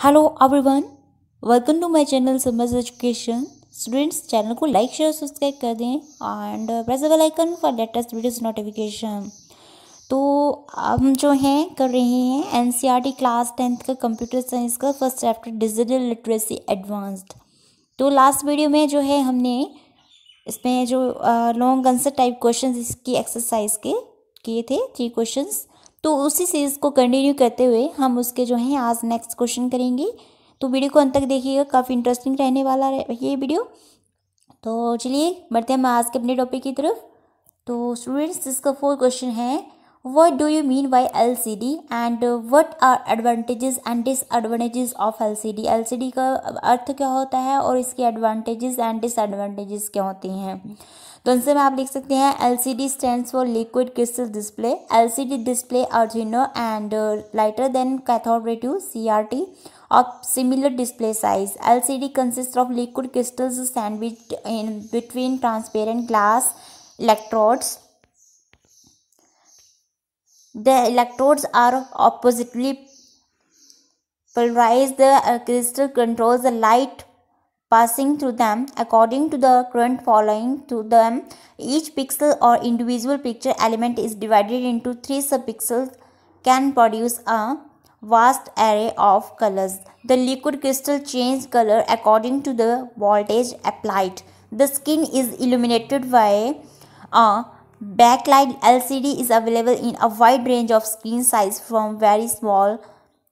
Hello everyone welcome to my channel समझ education students channel को like share subscribe कर दें and press bell icon for latest videos notification तो हम जो हैं कर रहे हैं एनसीईआरटी क्लास टेंथ का कंप्यूटर साइंस का first chapter digital literacy advanced तो लास्ट वीडियो में जो है हमने इसमें जो लॉन्ग आंसर टाइप क्वेश्चन इसकी एक्सरसाइज के किए थे थ्री क्वेश्चंस तो उसी सीरीज़ को कंटिन्यू करते हुए हम उसके जो हैं आज नेक्स्ट क्वेश्चन करेंगे तो वीडियो को अंत तक देखिएगा काफ़ी इंटरेस्टिंग रहने वाला है ये वीडियो तो चलिए बढ़ते हैं हम आज के अपने टॉपिक की तरफ तो स्टूडेंट्स इसका फोर क्वेश्चन है what do you mean by lcd and uh, what are advantages and disadvantages of lcd lcd का अर्थ क्या होता है और इसके advantages and disadvantages क्या होते हैं तो इनसे में आप लिख सकते हैं L C D stand for liquid crystal display L C D display अर्जिनो एंड लाइटर देन कैथोरेटिव सी आर टी और similar display size L C D consist of liquid crystals sandwich in between transparent glass electrodes The electrodes are oppositely polarized. The uh, crystal controls the light passing through them according to the current flowing through them. Each pixel or individual picture element is divided into three subpixels can produce a vast array of colors. The liquid crystal changes color according to the voltage applied. The skin is illuminated by a Backlight LCD is available in a wide range of screen size from very small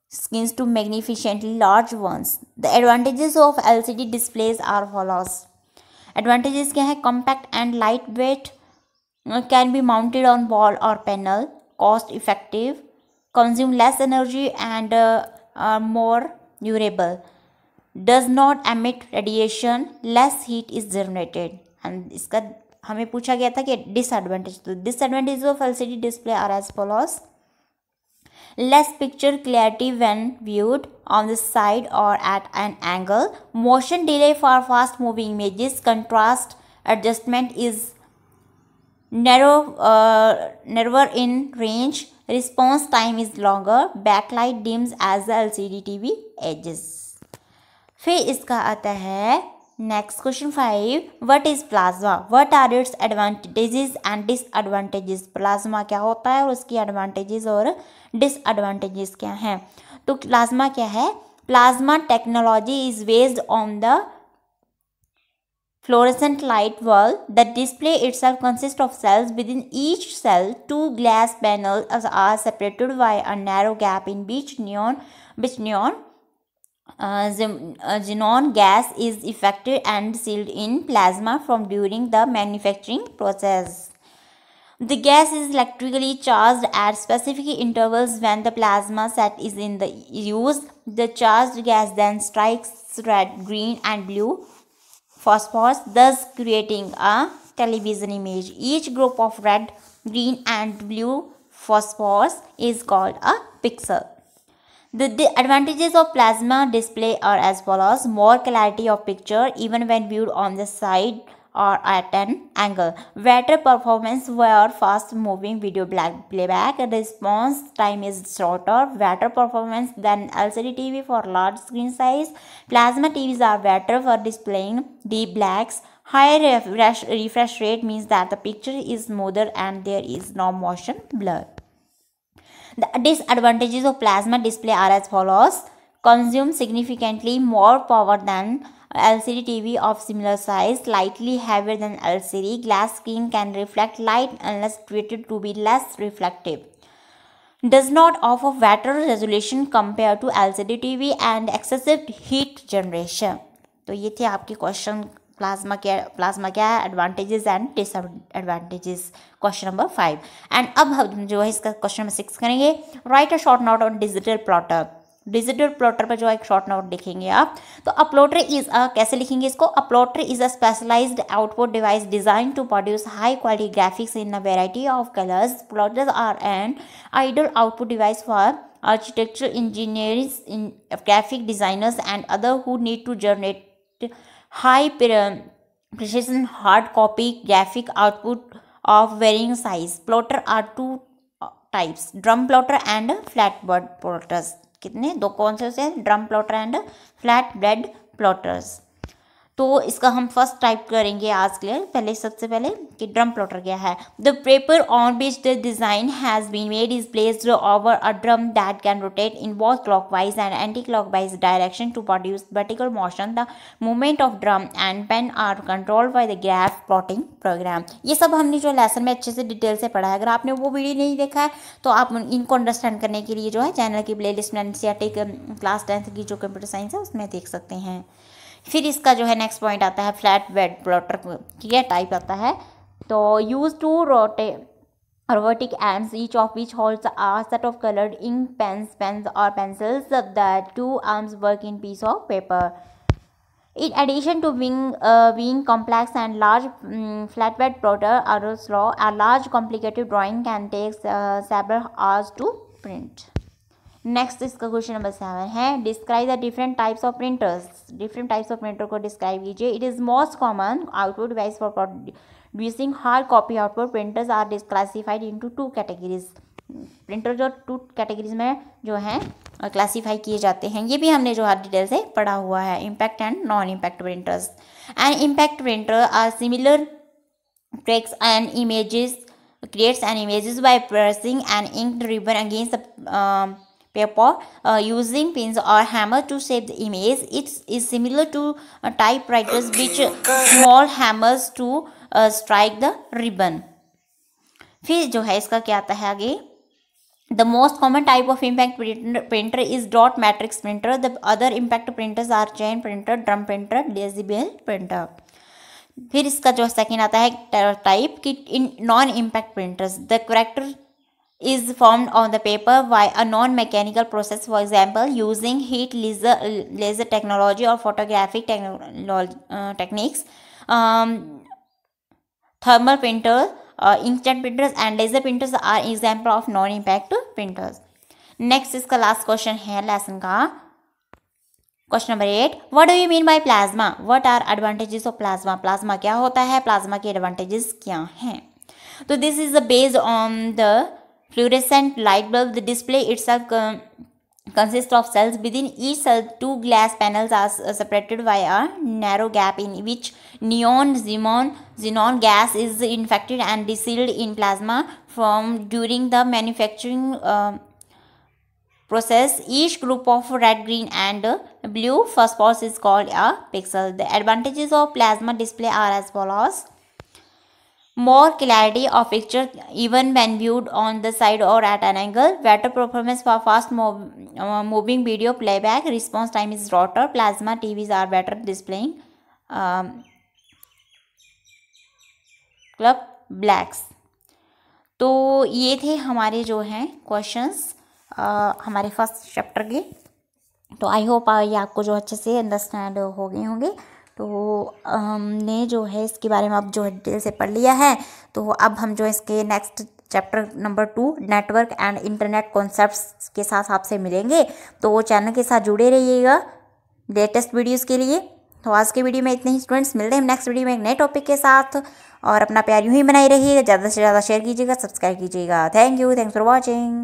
screens to magnificently large ones. The advantages of LCD displays are follows. Advantages क्या है compact and lightweight can be mounted on wall or panel, cost effective, consume less energy and uh, more durable, does not emit radiation, less heat is generated and इसका हमें पूछा गया था कि disadvantage तो disadvantage of L display are as follows less picture clarity when viewed on the side और at an angle motion delay for fast moving images contrast adjustment is narrower in range response time is longer backlight dims as the L C D T V ages फिर इसका आता है next question five what is plasma what are its advantages and disadvantages plasma क्या होता है और उसकी advantages और डिसएडवांटेजेस क्या हैं तो प्लाज्मा क्या है plasma technology is based on the fluorescent light wall the display it's consist of cells within each cell two glass panel are separated by a narrow gap in बीच neon which neon Uh, uh, xenon gas is effected and sealed in plasma from during the manufacturing process. The gas is electrically charged at specific intervals when the plasma set is in the use. The charged gas then strikes red, green and blue phosphors thus creating a television image. Each group of red, green and blue phosphors is called a pixel. The advantages of plasma display are as follows. More clarity of picture even when viewed on the side or at an angle. Better performance for fast moving video playback. Response time is shorter. Better performance than LCD TV for large screen size. Plasma TVs are better for displaying deep blacks. Higher refresh rate means that the picture is smoother and there is no motion blur. The disadvantages of plasma display are as follows. Consume significantly more power than LCD TV of similar size, slightly heavier than LCD. Glass screen can reflect light unless treated to be less reflective does not offer better resolution compared to LCD TV and excessive heat generation. तो ये थे आपके question plasma क्या plasma क्या है advantages and disadvantages question number five and अब हम जो है इसका क्वेश्चन नंबर सिक्स करेंगे write a short note on digital plotter digital plotter पर जो है एक शॉर्ट नोट लिखेंगे आप तो अपलोटर इज अ कैसे लिखेंगे इसको a plotter is a specialized output device design to produce high quality graphics in a variety of colours plotters are an ideal output device for architecture engineer in graphic designers and other who need to generate high precision hard copy graphic output of varying size plotter are two types drum plotter and flatbed plotters कितने दो कौन से होते हैं drum plotter and flat bed plotters तो इसका हम first type करेंगे आज के लिए पहले सबसे पहले कि ड्रम प्लॉटर क्या है the paper on which the design has been made is placed over a drum that can rotate in both clockwise and anti clockwise direction to produce vertical motion the movement of drum and pen are controlled by the graph plotting program ये सब हमने जो lesson में अच्छे से detail से पढ़ा है अगर आपने वो वीडियो नहीं देखा है तो आप इनको अंडरस्टैंड करने के लिए जो है चैनल की प्ले लिस्ट में क्लास टेंथ की जो कंप्यूटर साइंस है उसमें देख सकते हैं फिर इसका जो है नेक्स्ट पॉइंट आता है फ्लैट बेड ब्लॉटर ठीक है टाइप आता है तो यूज टू रोटे robotic and each of each holds a set of coloured ink pens pens और pencils that two arms work in piece of paper in addition to being being complex and large flat bed plotter are large complicated drawing can takes सेबर आर्स to print next इसका question number seven है describe the different types of printers different types of printer को डिस्क्राइब कीजिए it is most common output device for producing hard copy output printers are declassified into two categories printer जो two categories में जो हैं classify किए जाते हैं ये भी हमने जो हर डिटेल से पढ़ा हुआ है impact and non impact printers and impact printer are similar tracks and images creates and images by pressing and ink ribbon against paper uh, using pins or hammer to shape the image it is similar to uh, typewriters which small hammers to uh, strike the ribbon फिर जो है इसका क्या आता है आगे the most common type of impact printer is dot matrix printer the other impact printers are chain printer drum printer daisy wheel printer फिर इसका जो सेकेंड आता है टाइप की इन non impact printers the character is formed on the paper by a non-mechanical process for example using heat laser, laser technology or photographic uh, techniques um, thermal printer uh, inkjet printers and laser printers are example of non-impact printers next is the last question है lesson का question number eight what do you mean by plasma what are advantages of plasma plasma क्या होता है plasma के advantages क्या हैं तो this is based on the fluorescent light bulb. The display itself consists of cells. Within each cell, two glass panels are uh, separated by a narrow gap in which neon xenon, xenon gas is infected and distilled in plasma from during the manufacturing uh, process. Each group of red, green and blue phosphors is called a pixel. The advantages of plasma display are as follows. more clarity of picture even when viewed on the side or at an angle better performance for fast mov uh, moving video playback response time is shorter plasma tvs are better displaying um, club blacks तो ये थे हमारे जो हैं questions हमारे first chapter के तो I hope ये आपको जो अच्छे से अंडरस्टैंड हो गए होंगे तो हमने जो है इसके बारे में अब जो है डिटेल से पढ़ लिया है तो अब हम जो इसके next chapter number two network and internet concepts के साथ आपसे मिलेंगे तो चैनल के साथ जुड़े रहिएगा लेटेस्ट वीडियोज़ के लिए तो आज के वीडियो में इतने ही स्टूडेंट्स मिलते हैं नेक्स्ट वीडियो में एक नए टॉपिक के साथ और अपना प्यार यूँ ही बनाए रहिएगा ज़्यादा से ज़्यादा शेयर कीजिएगा सब्सक्राइब कीजिएगा thank you thanks for watching